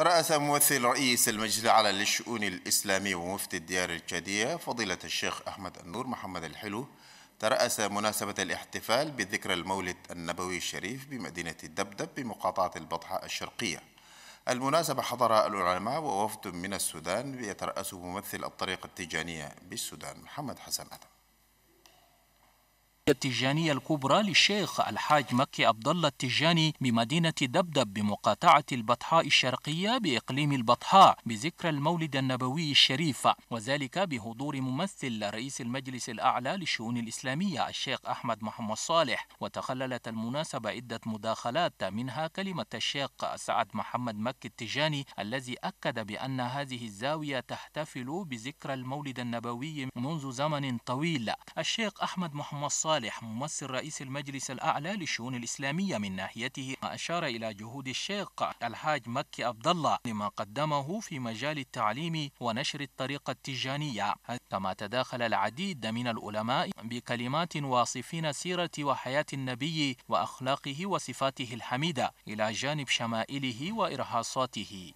رأس ممثل رئيس المجلس الأعلى للشؤون الإسلامية ومفتي الديار الشادية فضيلة الشيخ أحمد النور محمد الحلو ترأس مناسبة الاحتفال بذكرى المولد النبوي الشريف بمدينة الدبدب بمقاطعة البطحاء الشرقية المناسبة حضر العلماء ووفد من السودان يترأسه ممثل الطريقة التيجانية بالسودان محمد حسن أدم التجانية الكبرى للشيخ الحاج مكي عبد الله التجاني بمدينة دبدب بمقاطعة البطحاء الشرقية بإقليم البطحاء بذكرى المولد النبوي الشريف وذلك بحضور ممثل رئيس المجلس الأعلى للشؤون الإسلامية الشيخ أحمد محمد صالح وتخللت المناسبة عدة مداخلات منها كلمة الشيخ سعد محمد مكي التجاني الذي أكد بأن هذه الزاوية تحتفل بذكرى المولد النبوي منذ زمن طويل الشيخ أحمد محمد صالح صالح ممثل رئيس المجلس الأعلى للشؤون الإسلامية من ناحيته أشار إلى جهود الشيخ الحاج مكي عبد الله لما قدمه في مجال التعليم ونشر الطريقة التجانية كما تداخل العديد من العلماء بكلمات واصفين سيرة وحياة النبي وأخلاقه وصفاته الحميدة إلى جانب شمائله وإرهاصاته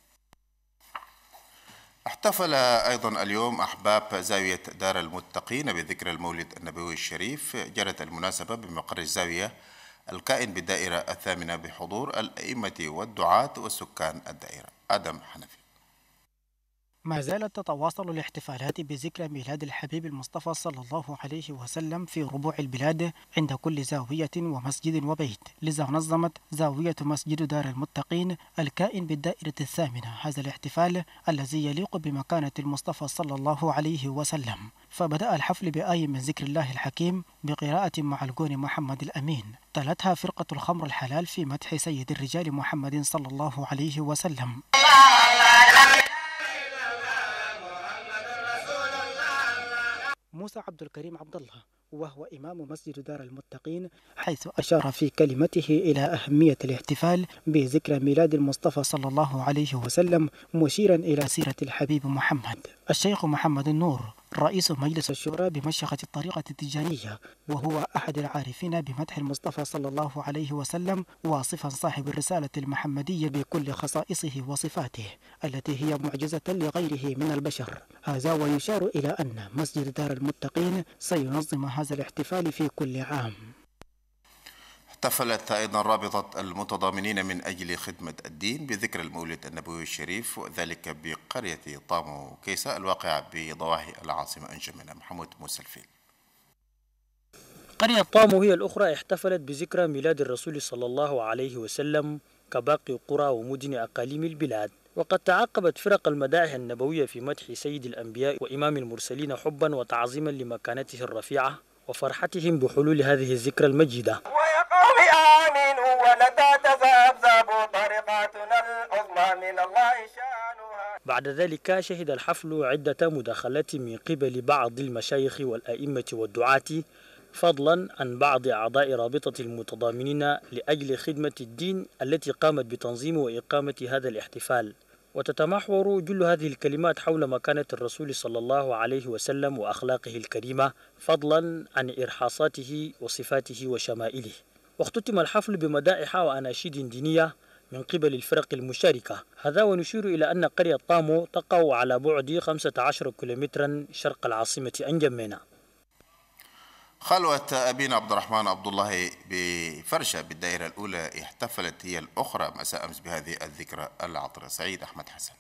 احتفل أيضا اليوم أحباب زاوية دار المتقين بذكرى المولد النبوي الشريف جرت المناسبة بمقر الزاوية الكائن بالدائرة الثامنة بحضور الأئمة والدعاة وسكان الدائرة آدم حنفي ما زالت تتواصل الاحتفالات بذكرى ميلاد الحبيب المصطفى صلى الله عليه وسلم في ربوع البلاد عند كل زاوية ومسجد وبيت لذا نظمت زاوية مسجد دار المتقين الكائن بالدائرة الثامنة هذا الاحتفال الذي يليق بمكانة المصطفى صلى الله عليه وسلم فبدأ الحفل بآي من ذكر الله الحكيم بقراءة معلقون محمد الأمين تلتها فرقة الخمر الحلال في مدح سيد الرجال محمد صلى الله عليه وسلم موسى عبد الكريم عبد الله وهو إمام مسجد دار المتقين حيث أشار في كلمته إلى أهمية الاحتفال بذكرى ميلاد المصطفى صلى الله عليه وسلم مشيرا إلى سيرة الحبيب محمد الشيخ محمد النور رئيس مجلس الشورى بمشيخة الطريقة التجارية وهو أحد العارفين بمدح المصطفى صلى الله عليه وسلم واصفا صاحب الرسالة المحمدية بكل خصائصه وصفاته التي هي معجزة لغيره من البشر هذا ويشار إلى أن مسجد دار المتقين سينظم هذا الاحتفال في كل عام احتفلت أيضا رابطة المتضامنين من أجل خدمة الدين بذكر المولد النبوي الشريف وذلك بقرية طامو كيسة الواقعة بضواحي العاصمة أنجمنا محمود موسى الفيل قرية طامو هي الأخرى احتفلت بذكرى ميلاد الرسول صلى الله عليه وسلم كباقي قرى ومدن أقاليم البلاد وقد تعاقبت فرق المدائح النبوية في مدح سيد الأنبياء وإمام المرسلين حبا وتعظيما لمكانته الرفيعة وفرحتهم بحلول هذه الذكرى المجيدة ولدى تذابذب طريقاتنا العظمى من الله شانها بعد ذلك شهد الحفل عدة مداخلات من قبل بعض المشايخ والأئمة والدعاة فضلا عن بعض أعضاء رابطة المتضامنين لأجل خدمة الدين التي قامت بتنظيم وإقامة هذا الاحتفال وتتمحور جل هذه الكلمات حول مكانة الرسول صلى الله عليه وسلم وأخلاقه الكريمة فضلا عن إرحاصاته وصفاته وشمائله واختتم الحفل بمدائح وأناشيد دينية من قبل الفرق المشاركة هذا ونشير إلى أن قرية طامو تقع على بعد 15 كيلومترا شرق العاصمة أنجمينا خلوة أبينا عبد الرحمن عبد الله بفرشة بالدائرة الأولى احتفلت هي الأخرى مساء أمس بهذه الذكرى العطرة سعيد أحمد حسن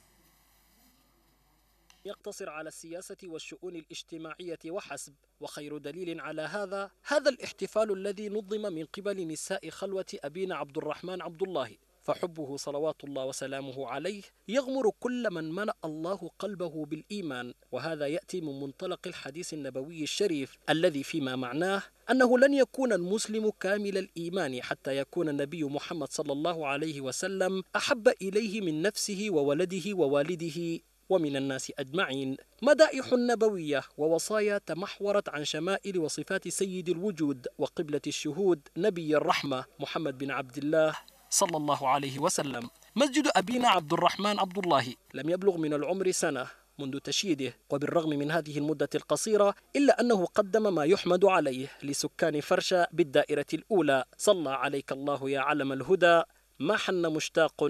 يقتصر على السياسة والشؤون الاجتماعية وحسب وخير دليل على هذا هذا الاحتفال الذي نظم من قبل نساء خلوة أبينا عبد الرحمن عبد الله فحبه صلوات الله وسلامه عليه يغمر كل من ملأ الله قلبه بالإيمان وهذا يأتي من منطلق الحديث النبوي الشريف الذي فيما معناه أنه لن يكون المسلم كامل الإيمان حتى يكون النبي محمد صلى الله عليه وسلم أحب إليه من نفسه وولده ووالده ومن الناس أجمعين مدائح نبوية ووصايا تمحورت عن شمائل وصفات سيد الوجود وقبلة الشهود نبي الرحمة محمد بن عبد الله صلى الله عليه وسلم مسجد أبينا عبد الرحمن عبد الله لم يبلغ من العمر سنة منذ تشييده وبالرغم من هذه المدة القصيرة إلا أنه قدم ما يحمد عليه لسكان فرشة بالدائرة الأولى صلى عليك الله يا علم الهدى ما حن مشتاق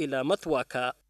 إلى مثواك